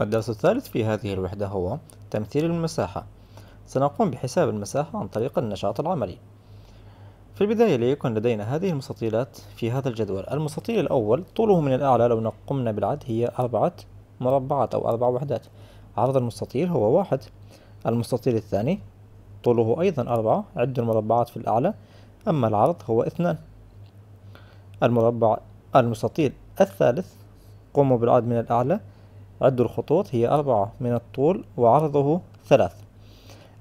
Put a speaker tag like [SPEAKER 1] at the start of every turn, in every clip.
[SPEAKER 1] الدرس الثالث في هذه الوحدة هو تمثيل المساحة سنقوم بحساب المساحة عن طريق النشاط العملي في البداية ليكن لدينا هذه المستطيلات في هذا الجدول المستطيل الأول طوله من الأعلى لو قمنا بالعد هي أربعة مربعات أو أربع وحدات عرض المستطيل هو واحد المستطيل الثاني طوله أيضا أربعة عد المربعات في الأعلى أما العرض هو اثنان المربع المستطيل الثالث قوموا بالعد من الأعلى عد الخطوط هي أربعة من الطول وعرضه ثلاث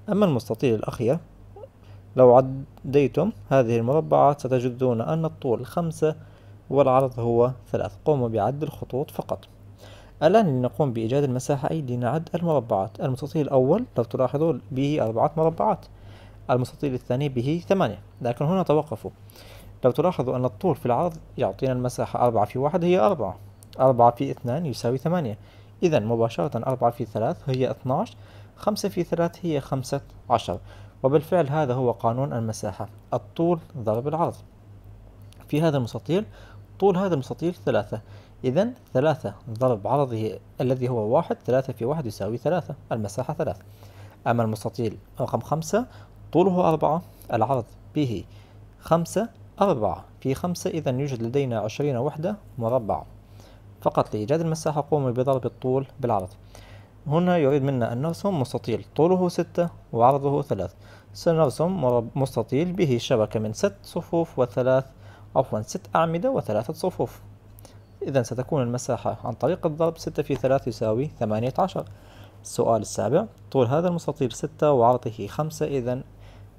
[SPEAKER 1] أما المستطيل الأخير لو عديتم هذه المربعات ستجدون أن الطول خمسة والعرض هو ثلاث قوموا بعد الخطوط فقط الآن لنقوم بإيجاد المساحة أي لنعد المربعات المستطيل الأول لو تلاحظون به أربعة مربعات المستطيل الثاني به ثمانية لكن هنا توقفوا لو تلاحظوا أن الطول في العرض يعطينا المساحة أربعة في واحد هي أربعة أربعة في اثنان يساوي ثمانية إذا مباشرة أربعة في ثلاث هي اثناش خمسة في ثلاث هي خمسة عشر وبالفعل هذا هو قانون المساحة الطول ضرب العرض في هذا المستطيل طول هذا المستطيل ثلاثة إذا ثلاثة ضرب عرضه الذي هو واحد ثلاثة في واحد يساوي ثلاثة المساحة ثلاثة أما المستطيل رقم خمسة طوله أربعة العرض به خمسة أربعة في خمسة إذا يوجد لدينا عشرين وحدة مربعة فقط لإيجاد المساحة قوموا بضرب الطول بالعرض هنا يريد منا أن نرسم مستطيل طوله ستة وعرضه ثلاث سنرسم مستطيل به شبكة من ست صفوف وثلاث عفوا ست أعمدة وثلاثة صفوف إذا ستكون المساحة عن طريق الضرب ستة في ثلاث يساوي ثمانية عشر السؤال السابع طول هذا المستطيل ستة وعرضه خمسة إذا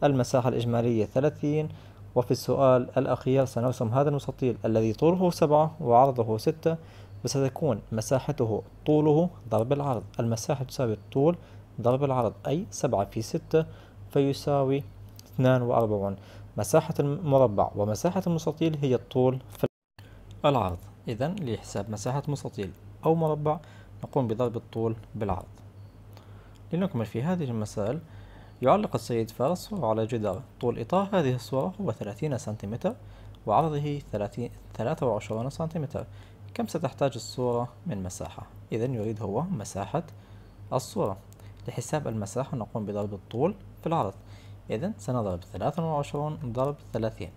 [SPEAKER 1] المساحة الإجمالية ثلاثين وفي السؤال الأخير سنرسم هذا المستطيل الذي طوله سبعة وعرضه ستة وستكون مساحته طوله ضرب العرض المساحة تساوي الطول ضرب العرض أي سبعة في ستة فيساوي اثنان وأربعون مساحة المربع ومساحة المستطيل هي الطول في العرض إذا لحساب مساحة مستطيل أو مربع نقوم بضرب الطول بالعرض لنكمل في هذه المسائل يعلق السيد فارس صورة على جدار طول إطار هذه الصورة هو 30 سنتيمتر وعرضه 30 23 سنتيمتر كم ستحتاج الصورة من مساحة إذا يريد هو مساحة الصورة لحساب المساحة نقوم بضرب الطول في العرض إذا سنضرب ثلاثة وعشرون ضرب ثلاثين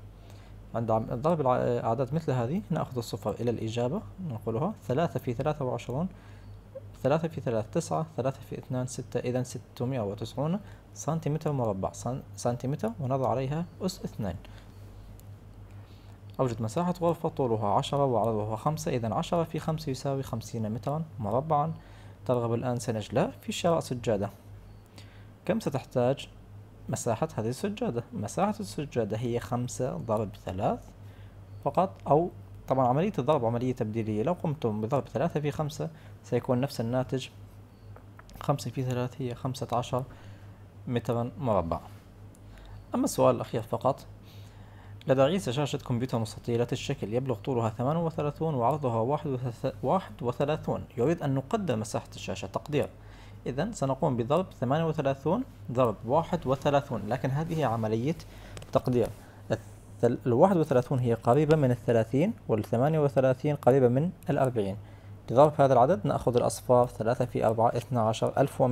[SPEAKER 1] عند ضرب الأعداد مثل هذه نأخذ الصفر إلى الإجابة نقولها ثلاثة في ثلاثة وعشرون ثلاثة في ثلاثة تسعة ثلاثة في اثنان ستة إذا ستمائة وتسعون سنتيمتر مربع سنتيمتر ونضع عليها أس اثنين أوجد مساحة غرفة طولها عشرة وعرضها خمسة إذا عشرة في خمسة يساوي خمسين مترا مربعا ترغب الآن سنجلاء في شراء سجادة كم ستحتاج مساحة هذه السجادة؟ مساحة السجادة هي خمسة ضرب ثلاث فقط أو طبعا عملية الضرب عملية تبديلية لو قمتم بضرب ثلاثة في خمسة سيكون نفس الناتج خمسة في ثلاث هي خمسة عشر مترا مربعا أما السؤال الأخير فقط لدى عيسى شاشة كمبيوتر مستطيلة الشكل يبلغ طولها 38 وعرضها 31 يريد أن نقدر مساحة الشاشة تقدير إذا سنقوم بضرب 38 ضرب 31 لكن هذه عملية تقدير ال 31 هي قريبة من ال 30 وال 38 قريبة من ال 40 لضرب هذا العدد نأخذ الأصفار 3 في 4 اثنا عشر